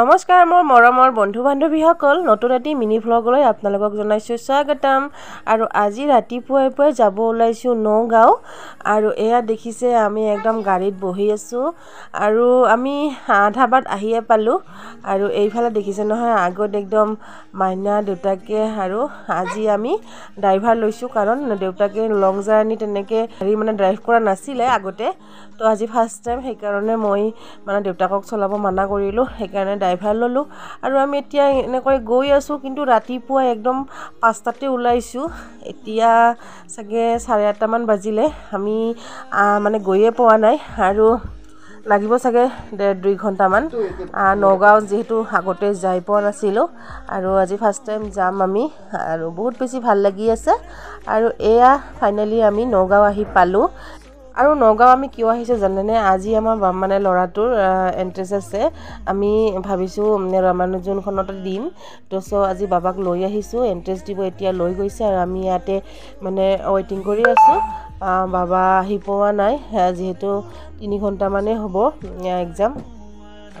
নমস্কাৰ মোৰ মৰমৰ বন্ধু বান্ধৱীসকল নতুন এটি মিনি ভ্লগলৈ আপোনালোকক জনাইছোঁ স্বাগতম আৰু আজি ৰাতিপুৱাই পুৱাই যাব ওলাইছোঁ নগাঁও আৰু এয়া দেখিছে আমি একদম গাড়ীত বহি আছোঁ আৰু আমি আধাবাত আহিয়ে পালোঁ আৰু এইফালে দেখিছে নহয় আগত একদম মাইনা দেউতাকে আৰু আজি আমি ড্ৰাইভাৰ লৈছোঁ কাৰণ দেউতাকে লং জাৰ্ণি তেনেকৈ হেৰি মানে ড্ৰাইভ কৰা নাছিলে আগতে তো আজি ফাৰ্ষ্ট টাইম সেইকাৰণে মই মানে দেউতাকক চলাব মানা কৰিলোঁ সেইকাৰণে ড্ৰাইভাৰ ল'লোঁ আৰু আমি এতিয়া এনেকৈ গৈ আছোঁ কিন্তু ৰাতিপুৱা একদম পাঁচটাতে ওলাইছোঁ এতিয়া চাগে চাৰে আঠটামান বাজিলে আমি মানে গৈয়ে পোৱা নাই আৰু লাগিব চাগে ডেৰ দুই ঘণ্টামান নগাঁও যিহেতু আগতে যাই পোৱা নাছিলোঁ আৰু আজি ফাৰ্ষ্ট টাইম যাম আমি আৰু বহুত বেছি ভাল লাগি আছে আৰু এয়া ফাইনেলি আমি নগাঁও আহি পালোঁ আৰু নগাঁও আমি কিয় আহিছোঁ জানেনে আজি আমাৰ মানে ল'ৰাটোৰ এণ্ট্ৰেঞ্চ আছে আমি ভাবিছোঁ মানে ৰামানুজনখনতে দিম তো চ' আজি বাবাক লৈ আহিছোঁ এণ্ট্ৰেছ দিব এতিয়া লৈ গৈছে আৰু আমি ইয়াতে মানে ৱেইটিং কৰি আছোঁ বাবা আহি পোৱা নাই যিহেতু তিনি ঘণ্টামানেই হ'ব এক্সাম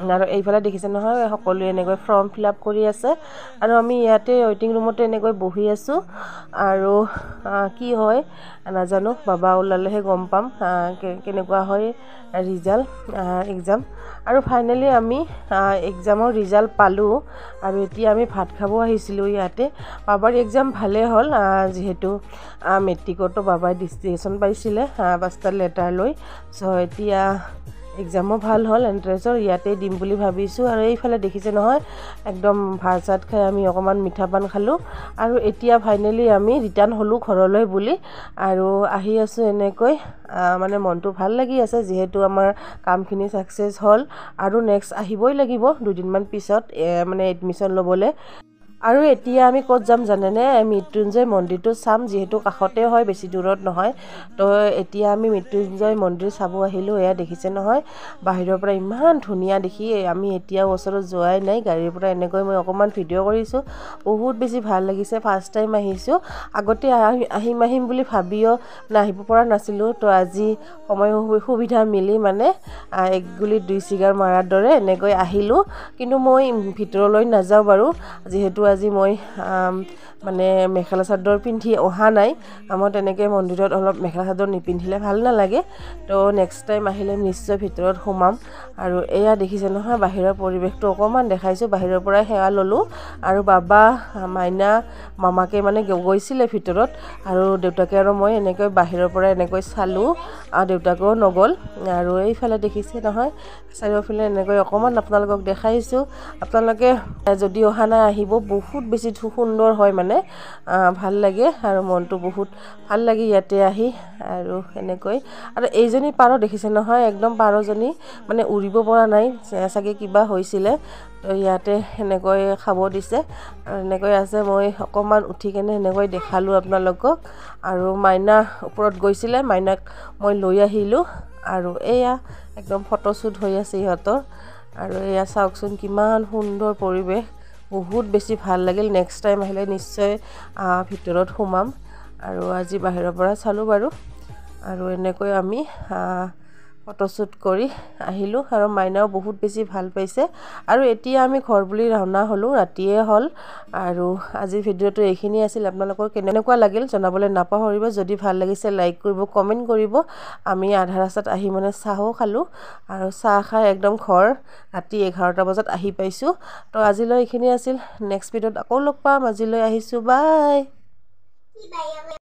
আৰু এইফালে দেখিছে নহয় সকলোৱে এনেকৈ ফৰ্ম ফিল আপ কৰি আছে আৰু আমি ইয়াতে ৱেইটিং ৰুমতে এনেকৈ বহি আছোঁ আৰু কি হয় নাজানো বাবা ওলালেহে গম পাম কেনেকুৱা হয় ৰিজাল্ট এক্সাম আৰু ফাইনেলি আমি এক্সামৰ ৰিজাল্ট পালোঁ আৰু এতিয়া আমি ভাত খাব আহিছিলোঁ ইয়াতে বাবাৰ এক্সাম ভালেই হ'ল যিহেতু মেট্ৰিকতো বাবাই ডিষ্টিংশ্যন পাইছিলে পাঁচটা লেটাৰ লৈ চ' এতিয়া এক্সামো ভাল হ'ল এণ্ট্ৰেঞ্চৰ ইয়াতে দিম বুলি ভাবিছোঁ আৰু এইফালে দেখিছে নহয় একদম ভাত চাত খাই আমি অকণমান মিঠা পান খালোঁ আৰু এতিয়া ফাইনেলি আমি ৰিটাৰ্ণ হ'লোঁ ঘৰলৈ বুলি আৰু আহি আছোঁ এনেকৈ মানে মনটো ভাল লাগি আছে যিহেতু আমাৰ কামখিনি ছাকচেছ হ'ল আৰু নেক্সট আহিবই লাগিব দুদিনমান পিছত মানে এডমিশ্যন ল'বলৈ আৰু এতিয়া আমি ক'ত যাম জানেনে মৃত্যুঞ্জয় মন্দিৰটো চাম যিহেতু কাষতে হয় বেছি দূৰত নহয় তো এতিয়া আমি মৃত্যুঞ্জয় মন্দিৰ চাব আহিলোঁ এয়া দেখিছে নহয় বাহিৰৰ পৰা ইমান ধুনীয়া দেখি আমি এতিয়াও ওচৰত যোৱাই নাই গাড়ীৰ পৰা এনেকৈ মই অকণমান ভিডিঅ' কৰিছোঁ বহুত বেছি ভাল লাগিছে ফাৰ্ষ্ট টাইম আহিছোঁ আগতে আহিম আহিম বুলি ভাবিও নাহিব পৰা নাছিলোঁ তো আজি সময় সুবিধা মিলি মানে এক গুলি দুই চিগাৰ মৰাৰ দৰে এনেকৈ আহিলোঁ কিন্তু মই ভিতৰলৈ নাযাওঁ বাৰু যিহেতু আজি মই মানে মেখেলা চাদৰ পিন্ধি অহা নাই আমাৰ তেনেকৈ মন্দিৰত অলপ মেখেলা চাদৰ নিপিন্ধিলে ভাল নালাগে তো নেক্সট টাইম আহিলে নিশ্চয় ভিতৰত সোমাম আৰু এয়া দেখিছে নহয় বাহিৰৰ পৰিৱেশটো অকণমান দেখাইছোঁ বাহিৰৰ পৰাই সেৱা ল'লোঁ আৰু বাবা মাইনা মামাকে মানে গৈছিলে ভিতৰত আৰু দেউতাকে আৰু মই এনেকৈ বাহিৰৰ পৰা এনেকৈ চালোঁ আৰু দেউতাকেও নগ'ল আৰু এইফালে দেখিছে নহয় চাৰিওফালে এনেকৈ অকণমান আপোনালোকক দেখাইছোঁ আপোনালোকে যদি অহা নাই আহিব বহুত বেছি সুন্দৰ হয় মানে কাৰণে ভাল লাগে আৰু মনটো বহুত ভাল লাগে ইয়াতে আহি আৰু এনেকৈ আৰু এইজনী পাৰ দেখিছে নহয় একদম পাৰজনী মানে উৰিব পৰা নাই চাগে কিবা হৈছিলে তো ইয়াতে সেনেকৈ খাব দিছে আৰু এনেকৈ আছে মই অকণমান উঠি কেনে সেনেকৈ দেখালোঁ আপোনালোকক আৰু মাইনা ওপৰত গৈছিলে মাইনাক মই লৈ আহিলোঁ আৰু এয়া একদম ফটোশ্বুট হৈ আছে ইহঁতৰ আৰু এয়া চাওকচোন কিমান সুন্দৰ পৰিৱেশ বহুত বেছি ভাল লাগিল নেক্সট টাইম আহিলে নিশ্চয় ভিতৰত সোমাম আৰু আজি বাহিৰৰ পৰা চালোঁ বাৰু আৰু এনেকৈ আমি ফটোশ্বুট কৰি আহিলোঁ আৰু মাইনাও বহুত বেছি ভাল পাইছে আৰু এতিয়া আমি ঘৰ বুলি ৰাওনা হ'লোঁ ৰাতিয়ে হ'ল আৰু আজিৰ ভিডিঅ'টো এইখিনিয়ে আছিল আপোনালোকৰ কেনেকুৱা লাগিল জনাবলৈ নাপাহৰিব যদি ভাল লাগিছে লাইক কৰিব কমেণ্ট কৰিব আমি আধা ৰাস্তাত আহি মানে চাহো খালোঁ আৰু চাহ খাই একদম ঘৰ ৰাতি এঘাৰটা বজাত আহি পাইছোঁ তো আজিলৈ এইখিনি আছিল নেক্সট ভিডিঅ'ত আকৌ লগ পাম আজিলৈ আহিছোঁ বাই